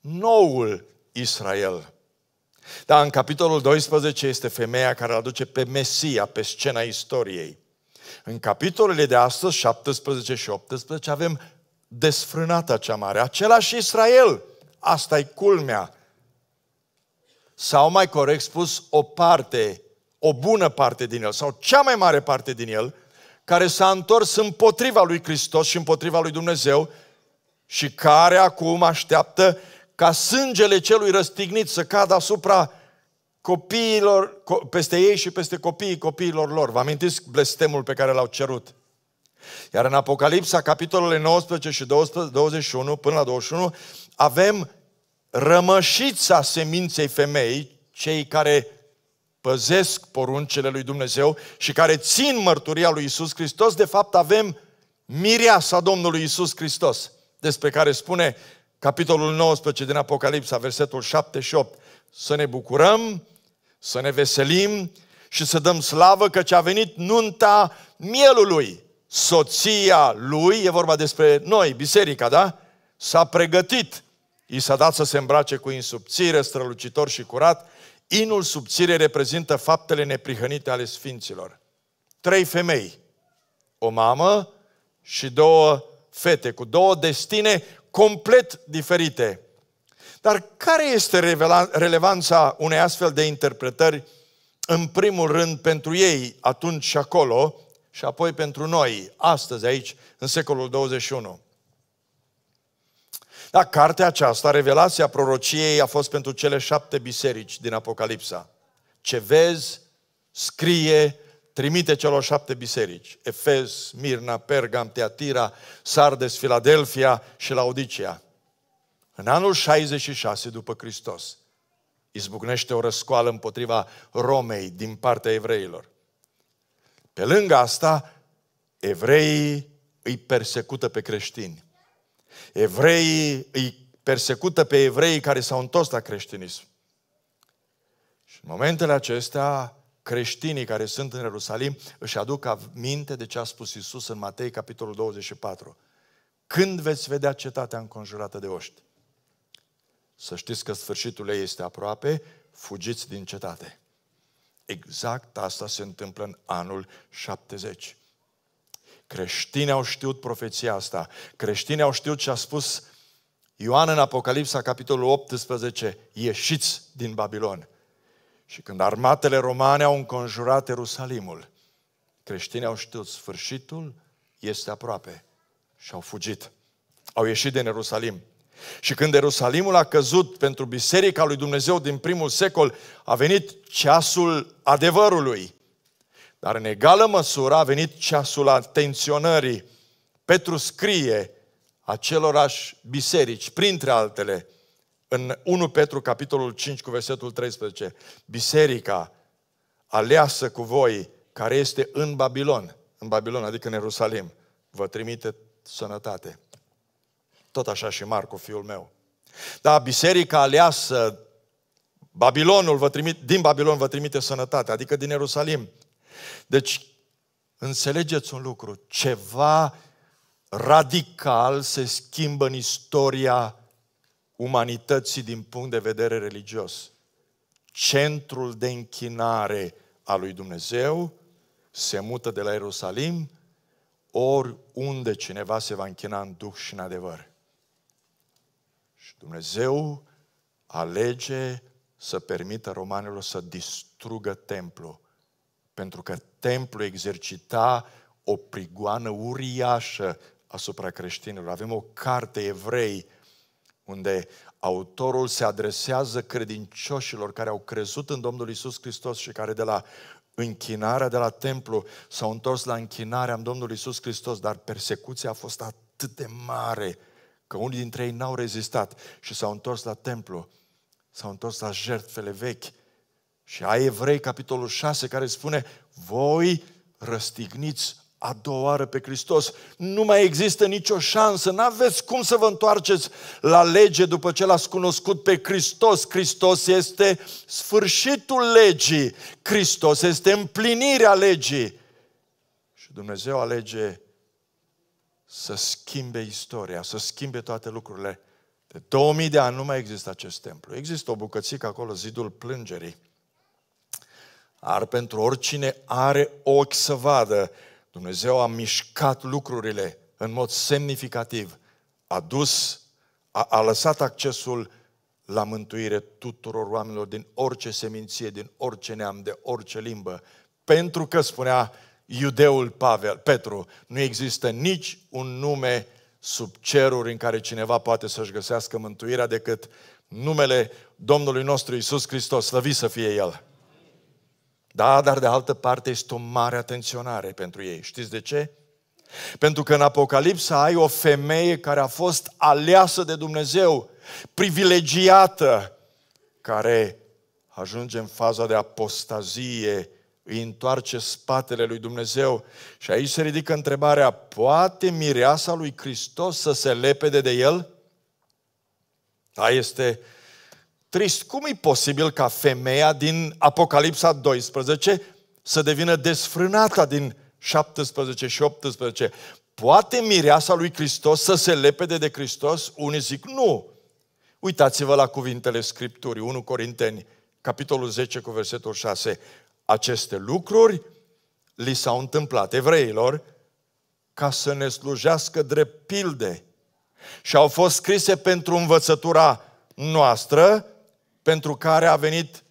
[SPEAKER 1] noul Israel. Dar în capitolul 12 este femeia care aduce pe Mesia, pe scena istoriei. În capitolele de astăzi, 17 și 18, avem desfrânata cea mare, același Israel. asta e culmea. Sau mai corect spus, o parte, o bună parte din el, sau cea mai mare parte din el, care s-a întors împotriva lui Hristos și împotriva lui Dumnezeu și care acum așteaptă ca sângele celui răstignit să cadă asupra copiilor, peste ei și peste copiii copiilor lor. Vă amintiți blestemul pe care l-au cerut? Iar în Apocalipsa, capitolele 19 și 21, până la 21, avem rămășița seminței femei, cei care păzesc poruncele lui Dumnezeu și care țin mărturia lui Isus Hristos, de fapt avem mireasa Domnului Isus Hristos, despre care spune capitolul 19 din Apocalipsa, versetul 7 și 8, să ne bucurăm, să ne veselim și să dăm slavă că ce a venit nunta mielului, soția lui, e vorba despre noi, biserica, da? S-a pregătit, i s-a dat să se îmbrace cu insubțire, strălucitor și curat, Inul subțire reprezintă faptele neprihănite ale sfinților. Trei femei, o mamă și două fete, cu două destine complet diferite. Dar care este relevanța unei astfel de interpretări, în primul rând pentru ei atunci și acolo, și apoi pentru noi, astăzi aici, în secolul 21? Da, cartea aceasta, revelația prorociei, a fost pentru cele șapte biserici din Apocalipsa. Ce vezi, scrie, trimite celor șapte biserici. Efes, Mirna, Pergam, Teatira, Sardes, Filadelfia și Laodicea. În anul 66 după Hristos, izbucnește o răscoală împotriva Romei din partea evreilor. Pe lângă asta, evreii îi persecută pe creștini. Evreii îi persecută pe evreii care s-au întors la creștinism. Și în momentele acestea, creștinii care sunt în Ierusalim își aduc aminte de ce a spus Isus în Matei, capitolul 24. Când veți vedea cetatea înconjurată de oști? Să știți că sfârșitul ei este aproape, fugiți din cetate. Exact asta se întâmplă în anul 70. Creștinii au știut profeția asta. Creștinii au știut ce a spus Ioan în Apocalipsa, capitolul 18, ieșiți din Babilon. Și când armatele romane au înconjurat Ierusalimul, creștinii au știut, sfârșitul este aproape. Și au fugit. Au ieșit din Ierusalim. Și când Ierusalimul a căzut pentru Biserica lui Dumnezeu din primul secol, a venit ceasul adevărului. Dar în egală măsură a venit ceasul atenționării. Petru scrie acelorași biserici, printre altele, în 1 Petru, capitolul 5, cu versetul 13. Biserica aleasă cu voi, care este în Babilon, în Babilon, adică în Ierusalim, vă trimite sănătate. Tot așa și Marco fiul meu. Da, biserica aleasă, Babilonul vă trimite, din Babilon vă trimite sănătate, adică din Ierusalim. Deci, înțelegeți un lucru, ceva radical se schimbă în istoria umanității din punct de vedere religios. Centrul de închinare a lui Dumnezeu se mută de la Ierusalim oriunde cineva se va închina în Duh și în adevăr. Și Dumnezeu alege să permită romanilor să distrugă templul pentru că templul exercita o prigoană uriașă asupra creștinilor. Avem o carte evrei unde autorul se adresează credincioșilor care au crezut în Domnul Isus Hristos și care de la închinarea de la templu s-au întors la închinarea în Domnul Isus Hristos, dar persecuția a fost atât de mare că unii dintre ei n-au rezistat și s-au întors la templu, s-au întors la jertfele vechi și a Evrei, capitolul 6, care spune, voi răstigniți a doua oară pe Hristos. Nu mai există nicio șansă, nu aveți cum să vă întoarceți la lege după ce l-ați cunoscut pe Hristos. Hristos este sfârșitul legii, Hristos este împlinirea legii. Și Dumnezeu alege să schimbe istoria, să schimbe toate lucrurile. De 2000 de ani nu mai există acest templu. Există o bucățică acolo, zidul plângerii ar pentru oricine are ochi să vadă. Dumnezeu a mișcat lucrurile în mod semnificativ. A dus, a, a lăsat accesul la mântuire tuturor oamenilor din orice seminție, din orice neam, de orice limbă. Pentru că, spunea iudeul Pavel, Petru, nu există nici un nume sub ceruri în care cineva poate să-și găsească mântuirea decât numele Domnului nostru Isus Hristos, slăvit să fie El. Da, dar de altă parte este o mare atenționare pentru ei. Știți de ce? Pentru că în Apocalipsa ai o femeie care a fost aleasă de Dumnezeu, privilegiată, care ajunge în faza de apostazie, îi întoarce spatele lui Dumnezeu. Și aici se ridică întrebarea, poate mireasa lui Hristos să se lepede de el? Da, este trist. Cum e posibil ca femeia din Apocalipsa 12 să devină desfrânata din 17 și 18? Poate mireasa lui Hristos să se lepede de Hristos? Unii zic nu. Uitați-vă la cuvintele Scripturii, 1 Corinteni, capitolul 10 cu versetul 6. Aceste lucruri li s-au întâmplat evreilor ca să ne slujească drept pilde și au fost scrise pentru învățătura noastră pentru care a venit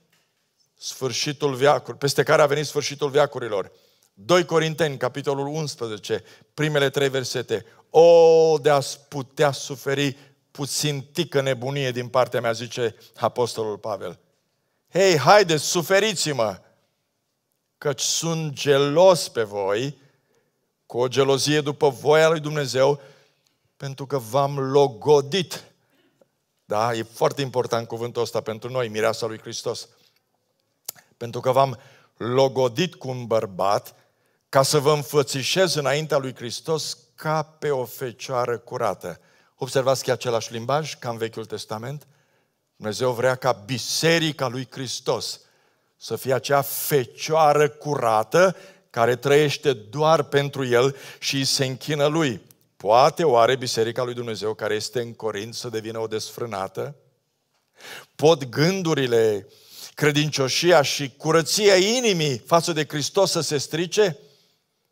[SPEAKER 1] sfârșitul viacur, peste care a venit sfârșitul viacurilor. 2 Corinteni, capitolul 11, primele trei versete. O, de a putea suferi puțin tică nebunie din partea mea, zice Apostolul Pavel. Hei, haideți, suferiți-mă, căci sunt gelos pe voi, cu o gelozie după voia lui Dumnezeu, pentru că v-am logodit da? E foarte important cuvântul ăsta pentru noi, mireasa lui Hristos. Pentru că v-am logodit cu un bărbat ca să vă înfățișez înaintea lui Hristos ca pe o fecioară curată. Observați că e același limbaj ca în Vechiul Testament? Dumnezeu vrea ca biserica lui Hristos să fie acea fecioară curată care trăiește doar pentru El și se închină Lui. Poate oare Biserica lui Dumnezeu care este în Corint să devină o desfrânată? Pot gândurile, credincioșia și curăția inimii față de Hristos să se strice?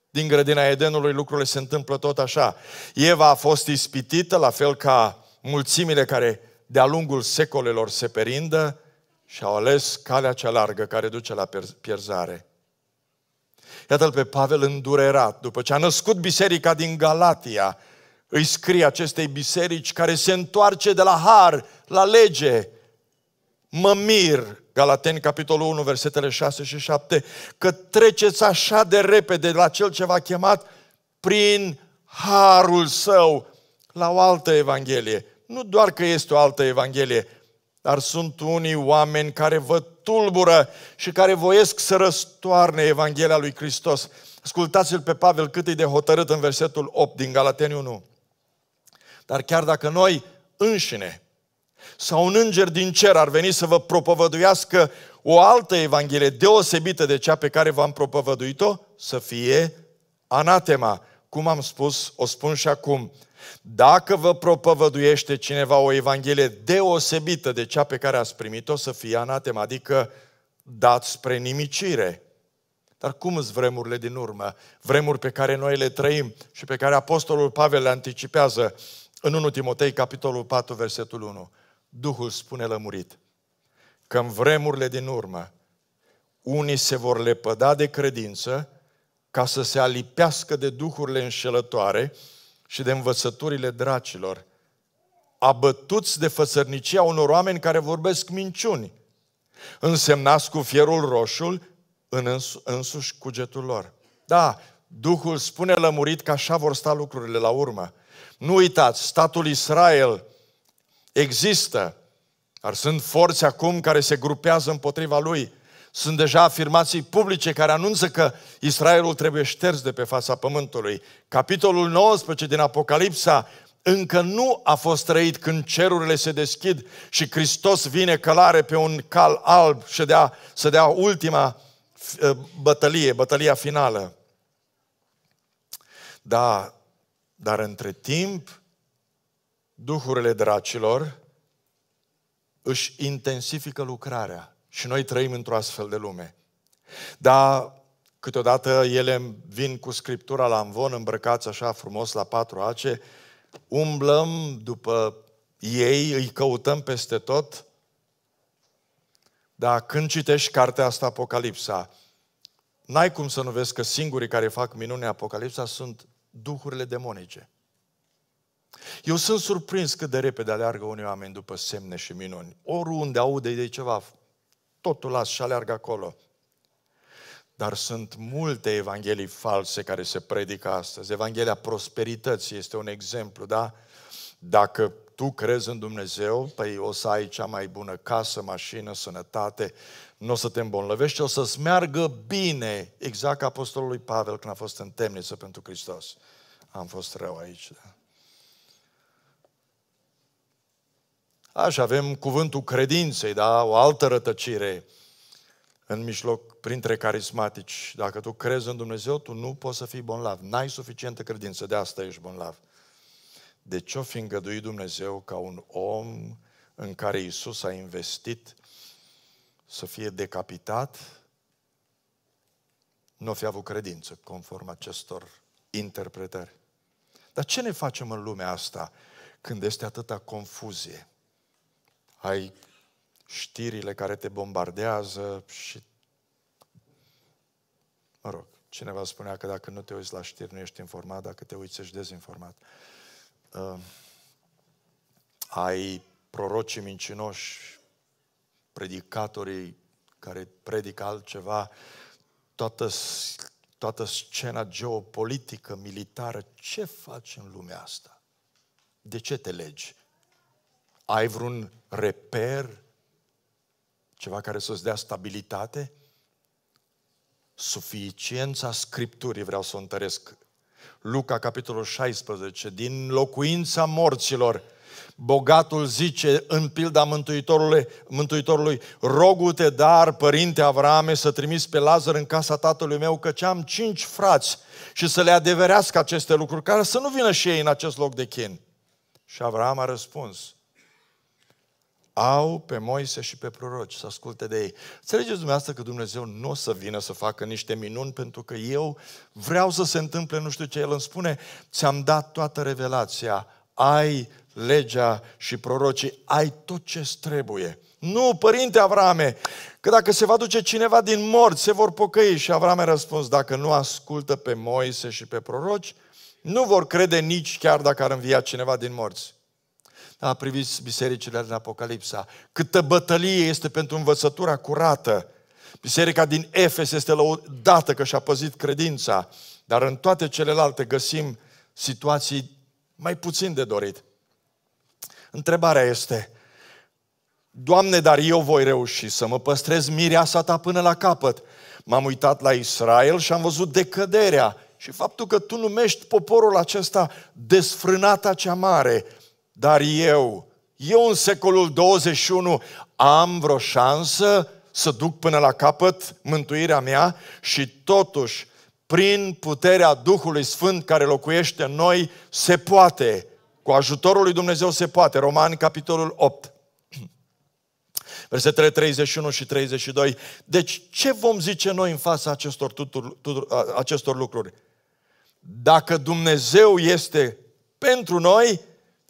[SPEAKER 1] Din grădina Edenului lucrurile se întâmplă tot așa. Eva a fost ispitită, la fel ca mulțimile care de-a lungul secolelor se perindă și au ales calea cea largă care duce la pierzare. Iată-l pe Pavel îndurerat, după ce a născut biserica din Galatia, îi scrie acestei biserici care se întoarce de la har la lege. Mă mir, Galateni, capitolul 1, versetele 6 și 7, că treceți așa de repede la cel ce v-a chemat prin harul său la o altă evanghelie. Nu doar că este o altă evanghelie, dar sunt unii oameni care vă tulbură și care voiesc să răstoarne Evanghelia lui Hristos. Ascultați-l pe Pavel cât e de hotărât în versetul 8 din Galateni 1. Dar chiar dacă noi înșine sau un înger din cer ar veni să vă propovăduiască o altă Evanghelie deosebită de cea pe care v-am propovăduit-o, să fie anatema cum am spus, o spun și acum, dacă vă propovăduiește cineva o evanghelie deosebită de cea pe care ați primit-o, să fie anatem, adică dați spre nimicire. Dar cum sunt vremurile din urmă? Vremuri pe care noi le trăim și pe care Apostolul Pavel le anticipează în 1 Timotei, capitolul 4, versetul 1. Duhul spune lămurit că în vremurile din urmă unii se vor lepăda de credință ca să se alipească de duhurile înșelătoare și de învățăturile dracilor, abătuți de fățărnicia unor oameni care vorbesc minciuni, însemnați cu fierul roșu în însuși cugetul lor. Da, Duhul spune lămurit că așa vor sta lucrurile la urmă. Nu uitați, statul Israel există, dar sunt forțe acum care se grupează împotriva lui – sunt deja afirmații publice care anunță că Israelul trebuie șters de pe fața pământului. Capitolul 19 din Apocalipsa încă nu a fost trăit când cerurile se deschid și Hristos vine călare pe un cal alb și dea, să dea ultima eh, bătălie, bătălia finală. Da, dar între timp, duhurile dracilor își intensifică lucrarea. Și noi trăim într-o astfel de lume. Dar câteodată ele vin cu scriptura la învon, îmbrăcați așa frumos la patru ace, umblăm după ei, îi căutăm peste tot, dar când citești cartea asta, Apocalipsa, n-ai cum să nu vezi că singurii care fac minune Apocalipsa sunt duhurile demonice. Eu sunt surprins cât de repede aleargă unii oameni după semne și minuni. Oriunde aude de ceva totul las și aleargă acolo. Dar sunt multe evanghelii false care se predică astăzi. Evanghelia prosperității este un exemplu, da? Dacă tu crezi în Dumnezeu, păi o să ai cea mai bună casă, mașină, sănătate, nu o să te îmbolnăvești, o să-ți meargă bine, exact ca apostolului Pavel când a fost în temniță pentru Hristos. Am fost rău aici, da? Așa avem cuvântul credinței, da? O altă rătăcire în mijloc, printre carismatici. Dacă tu crezi în Dumnezeu, tu nu poți să fii bonlav. N-ai suficientă credință, de asta ești bonlav. De ce o fi îngăduit Dumnezeu ca un om în care Isus a investit să fie decapitat, nu fi avut credință, conform acestor interpretări. Dar ce ne facem în lumea asta când este atâta confuzie? ai știrile care te bombardează și... Mă rog, cineva spunea că dacă nu te uiți la știri, nu ești informat, dacă te uiți, ești dezinformat. Uh, ai prorocii mincinoși, predicatorii care predică altceva, toată, toată scena geopolitică, militară, ce faci în lumea asta? De ce te legi? Ai vreun reper? Ceva care să-ți dea stabilitate? Suficiența Scripturii vreau să o întăresc. Luca, capitolul 16, din locuința morților, bogatul zice în pilda Mântuitorului, Mântuitorului rogu-te dar, părinte Avrame, să trimiți pe Lazar în casa tatălui meu, că am cinci frați și să le adeverească aceste lucruri, care să nu vină și ei în acest loc de chin. Și Avram a răspuns, au pe Moise și pe proroci să asculte de ei. Înțelegeți dumneavoastră că Dumnezeu nu o să vină să facă niște minuni pentru că eu vreau să se întâmple nu știu ce. El îmi spune, ți-am dat toată revelația, ai legea și prorocii, ai tot ce trebuie. Nu, părinte Avrame, că dacă se va duce cineva din morți, se vor pocăi. Și Avrame a răspuns, dacă nu ascultă pe Moise și pe proroci, nu vor crede nici chiar dacă ar învia cineva din morți. A priviți bisericile din Apocalipsa. Câtă bătălie este pentru învățătura curată. Biserica din Efes este dată că și-a păzit credința, dar în toate celelalte găsim situații mai puțin de dorit. Întrebarea este, Doamne, dar eu voi reuși să mă păstrez mireasa ta până la capăt. M-am uitat la Israel și am văzut decăderea și faptul că tu numești poporul acesta desfrânata cea mare – dar eu, eu în secolul 21 am vreo șansă să duc până la capăt mântuirea mea și totuși, prin puterea Duhului Sfânt care locuiește în noi, se poate. Cu ajutorul lui Dumnezeu se poate. Romani, capitolul 8. [clears throat] Versetele 31 și 32. Deci, ce vom zice noi în fața acestor, tutur, tutur, acestor lucruri? Dacă Dumnezeu este pentru noi,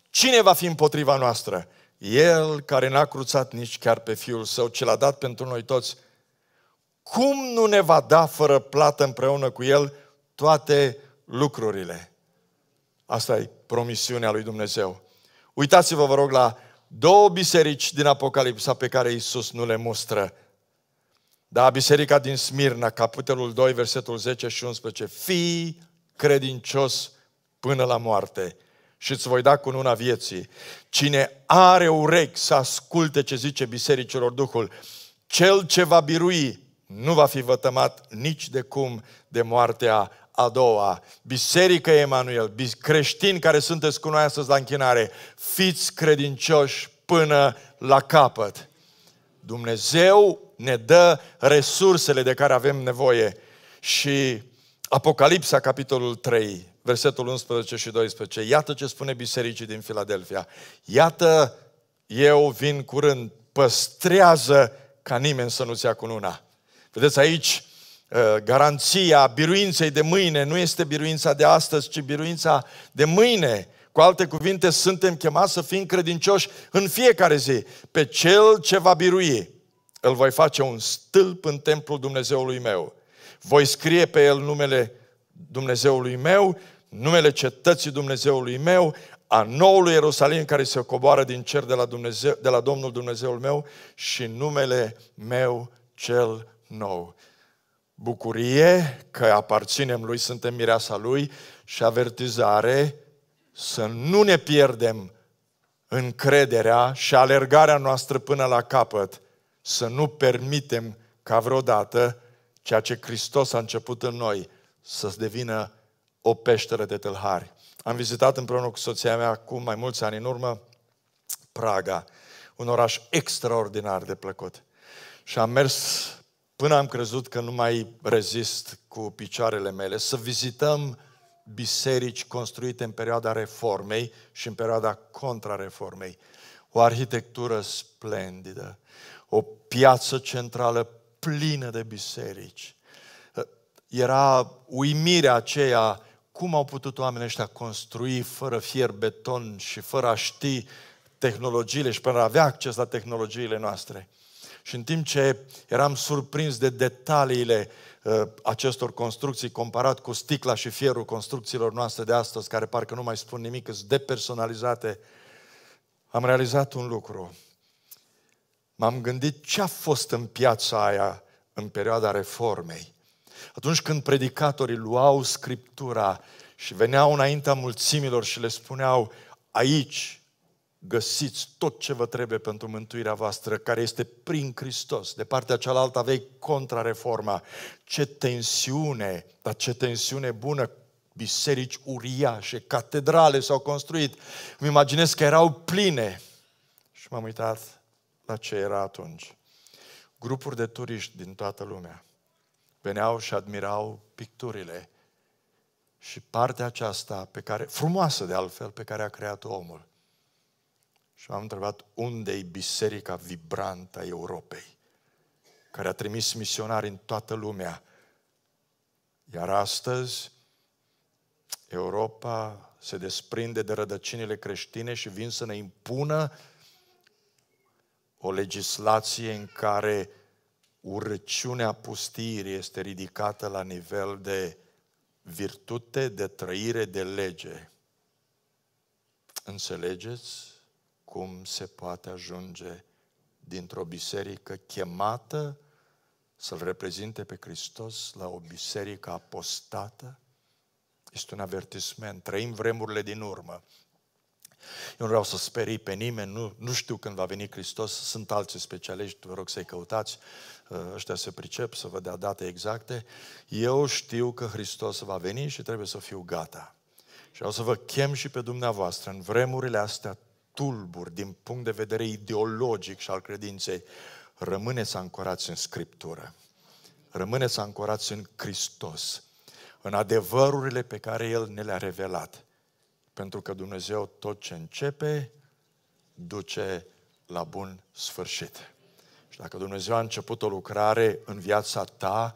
[SPEAKER 1] Cine va fi împotriva noastră? El care n-a cruțat nici chiar pe Fiul Său, ce l-a dat pentru noi toți, cum nu ne va da fără plată împreună cu El toate lucrurile? Asta e promisiunea lui Dumnezeu. Uitați-vă, vă rog, la două biserici din Apocalipsa pe care Iisus nu le mustră. Da, biserica din Smirna, capitolul 2, versetul 10 și 11. Fii credincios până la moarte și îți voi da cu una vieții. Cine are urechi să asculte ce zice bisericilor Duhul, cel ce va birui nu va fi vătămat nici de cum de moartea a doua. Biserică Emanuel, creștini care sunteți cu noi astăzi la închinare, fiți credincioși până la capăt. Dumnezeu ne dă resursele de care avem nevoie și Apocalipsa, capitolul 3, versetul 11 și 12. Iată ce spune bisericii din Filadelfia. Iată, eu vin curând, păstrează ca nimeni să nu-ți ia cununa. Vedeți aici, uh, garanția biruinței de mâine nu este biruința de astăzi, ci biruința de mâine. Cu alte cuvinte, suntem chemați să fim credincioși în fiecare zi. Pe cel ce va birui, îl voi face un stâlp în templul Dumnezeului meu. Voi scrie pe el numele Dumnezeului meu numele cetății Dumnezeului meu, a noului Ierusalim care se coboară din cer de la, Dumnezeu, de la Domnul Dumnezeul meu și numele meu cel nou. Bucurie că aparținem lui, suntem mireasa lui și avertizare să nu ne pierdem încrederea și alergarea noastră până la capăt, să nu permitem ca vreodată ceea ce Hristos a început în noi să devină o peșteră de tâlhari. Am vizitat împreună cu soția mea acum mai mulți ani în urmă Praga, un oraș extraordinar de plăcut. Și am mers până am crezut că nu mai rezist cu picioarele mele să vizităm biserici construite în perioada reformei și în perioada contrareformei. O arhitectură splendidă, o piață centrală plină de biserici. Era uimirea aceea cum au putut oamenii ăștia construi fără fier, beton și fără a ști tehnologiile și fără a avea acces la tehnologiile noastre? Și în timp ce eram surprins de detaliile uh, acestor construcții comparat cu sticla și fierul construcțiilor noastre de astăzi, care parcă nu mai spun nimic, sunt depersonalizate, am realizat un lucru. M-am gândit ce a fost în piața aia în perioada reformei atunci când predicatorii luau Scriptura și veneau înaintea mulțimilor și le spuneau, aici găsiți tot ce vă trebuie pentru mântuirea voastră, care este prin Hristos. De partea cealaltă aveai contrareforma. Ce tensiune, dar ce tensiune bună, biserici uriașe, catedrale s-au construit. Îmi imaginez că erau pline. Și m-am uitat la ce era atunci. Grupuri de turiști din toată lumea veneau și admirau picturile și partea aceasta pe care, frumoasă de altfel, pe care a creat omul. Și m-am întrebat unde e biserica vibrantă a Europei, care a trimis misionari în toată lumea. Iar astăzi, Europa se desprinde de rădăcinile creștine și vin să ne impună o legislație în care urăciunea pustirii este ridicată la nivel de virtute, de trăire, de lege. Înțelegeți cum se poate ajunge dintr-o biserică chemată să-L reprezinte pe Hristos la o biserică apostată? Este un avertisment. Trăim vremurile din urmă. Eu nu vreau să sperii pe nimeni, nu, nu știu când va veni Hristos, sunt alții specialiști, vă rog să-i căutați, Eh, ăștia se pricep să vă dea date exacte, eu știu că Hristos va veni și trebuie să fiu gata. Și o să vă chem și pe dumneavoastră în vremurile astea tulburi din punct de vedere ideologic și al credinței, rămâneți ancorați în Scriptură. Rămâneți ancorați în Hristos, în adevărurile pe care El ne le-a revelat. Pentru că Dumnezeu tot ce începe, duce la bun sfârșit. Dacă Dumnezeu a început o lucrare în viața ta,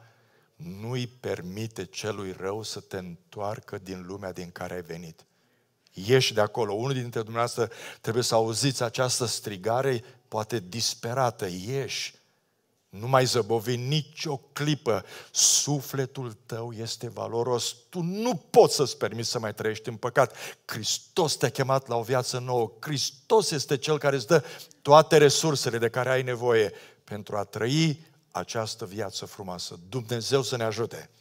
[SPEAKER 1] nu-i permite celui rău să te întoarcă din lumea din care ai venit. Ieși de acolo. Unul dintre dumneavoastră trebuie să auziți această strigare, poate disperată. Ieși. Nu mai zăbovi nicio clipă. Sufletul tău este valoros. Tu nu poți să-ți permiți să mai trăiești în păcat. Hristos te-a chemat la o viață nouă. Hristos este Cel care îți dă toate resursele de care ai nevoie pentru a trăi această viață frumoasă. Dumnezeu să ne ajute!